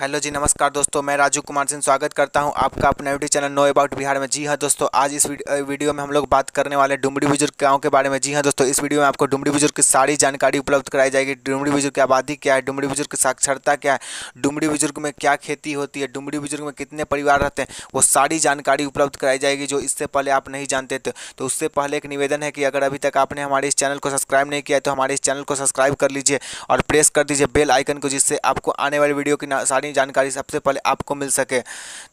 hello जी नमस्कार दोस्तों मैं राजू कुमार सिंह स्वागत करता हूं आपका अपना YouTube channel know about Bihar में जी हां दोस्तों आज इस वीडियो में हम लोग बात करने वाले डुमड़ी बुजुर्ग गाँव के बारे में जी हां दोस्तों इस वीडियो में आपको डुमड़ी बुजुर्ग की सारी जानकारी उपलब्ध कराई जाएगी डुमड़ी बुजुर्ग की आबादी क्या है डुमड़ी बुजुर्ग की साक्षरता क्या है डुमड़ी बुजुर्ग में क्या खेती होती है डुमड़ी बुजुर्ग में कितने परिवार रहते हैं वो सारी जानकारी उपलब्ध कराई जाएगी जो इससे पहले आप नहीं जानते थे तो उससे पहले एक निवेदन है कि अगर अभी तक आपने हमारे इस चैनल को सब्सक्राइब नहीं किया है तो हमारे इस चैनल को सब्सक्राइब कर लीजिए और प्रेस कर दीजिए बेल आइकन को जिससे आपको आने वाली वीडियो की सारी विश्वसनीय जानकारी सबसे पहले आपको मिल सके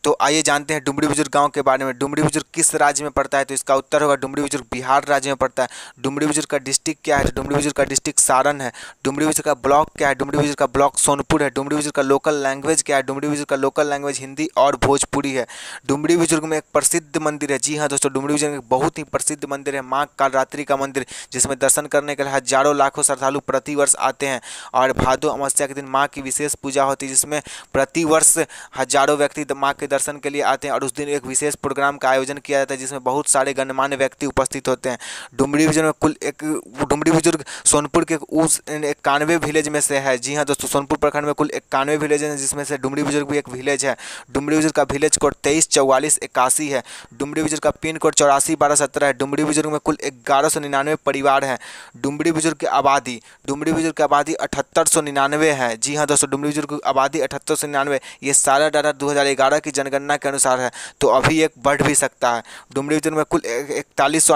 तो आइए जानते हैं डुमरी बुजुर्ग गाँव के बारे में डुमरी बुजुर्ग किस राज्य में पड़ता है तो इसका उत्तर होगा डुमरी बुजुर्ग बिहार राज्य में पड़ता है डुमरी बुजुर्ग का डिस्ट्रिक्ट क्या है डुमरी बुजुर्ग का डिस्ट्रिक्ट सारण है डुमरी बुजुर्ग का ब्लॉक क्या है डुमरी बुजुर्ग का ब्लॉक सोनपुर है डुमरी बुजुर्ग का लोकल लैंग्वेज क्या है डुमरी बुजुर्ग का लोकल लैंग्वेज हिंदी और भोजपुरी है डुमरी बुजुर्ग में एक प्रसिद्ध मंदिर है जी हाँ दोस्तों डुमरी बुजुर्ग एक बहुत ही प्रसिद्ध मंदिर है माँ कालरात्रि का मंदिर जिसमें दर्शन करने के लिए हजारों लाखों श्रद्धालु प्रतिवर्ष आते हैं और भादो अमावस्या के दिन माँ की विशेष पूजा होती है जिसमें प्रतिवर्ष हजारों व्यक्ति माँ के दर्शन के लिए आते हैं और उस दिन एक विशेष प्रोग्राम का आयोजन किया जाता है जिसमें बहुत सारे गणमान्य व्यक्ति उपस्थित होते हैं डुमरी बुजुर्ग में कुल एक डुमरी बुजुर्ग सोनपुर के उस इक्यानवे विलेज में से है जी हाँ दोस्तों सोनपुर प्रखंड में कुल इक्यानवे विलेज हैं जिसमें से डुमरी बुजुर्ग भी एक विलेज है डुमरी बुजुर्ग का विलेज कोड तेईस चौवालीस इक्यासी है डुमरी बुजुर्ग का पिन कोड चौरासी बारह सत्रह है डुमरी बुजुर्ग में कुल ग्यारह सौ निन्यानवे परिवार हैं डुमरी बुजुर्ग की आबादी डुमरी बुजुर्ग की आबादी अठहत्तर सौ निन्यानवे है जी हाँ दोस्तों डुमरी बुजुर्ग की आबादी अठहत्तर सत्तर सौ निन्यानवे ये सारा डाटा 2011 की जनगणना के अनुसार है तो अभी एक बढ़ भी सकता है डुमरी डिवीजन में कुल इकतालीस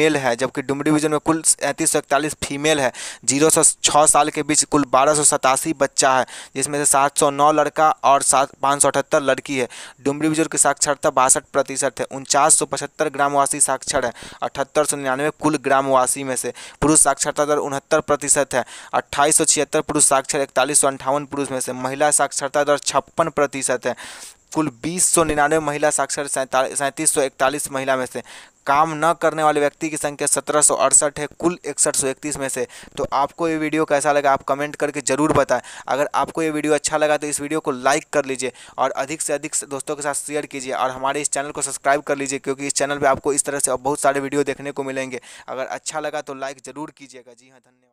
मेल है जबकि डुमरी डिवीजन में कुल सैंतीस फीमेल है जीरो साल के बीच कुल बारह बच्चा है जिसमें से सात लड़का और सात पाँच लड़की है डुमरी डिवीजन की साक्षरता बासठ प्रतिशत है उनचास सौ पचहत्तर ग्रामवासी साक्षर है अठहत्तर सौ निन्यानवे कुल ग्रामवासी में से पुरुष साक्षरता दर उनहत्तर प्रतिशत है अट्ठाईस सौ छिहत्तर पुरुष साक्षर इकतालीस सौ अंठावन पुरुष में से महिला साक्षर साक्षरता दर छप्पन प्रतिशत है कुल बीस सौ निन्यानवे महिला साक्षर सैंतीस सौ इकतालीस महिला में से काम न करने वाले व्यक्ति की संख्या सत्रह सौ अड़सठ है कुल इकसठ सौ इकतीस में से तो आपको ये वीडियो कैसा लगा आप कमेंट करके ज़रूर बताएं अगर आपको ये वीडियो अच्छा लगा तो इस वीडियो को लाइक कर लीजिए और अधिक से अधिक दोस्तों के साथ शेयर कीजिए और हमारे इस चैनल को सब्सक्राइब कर लीजिए क्योंकि इस चैनल पर आपको इस तरह से बहुत सारे वीडियो देखने को मिलेंगे अगर अच्छा लगा तो लाइक ज़रूर कीजिएगा जी हाँ धन्यवाद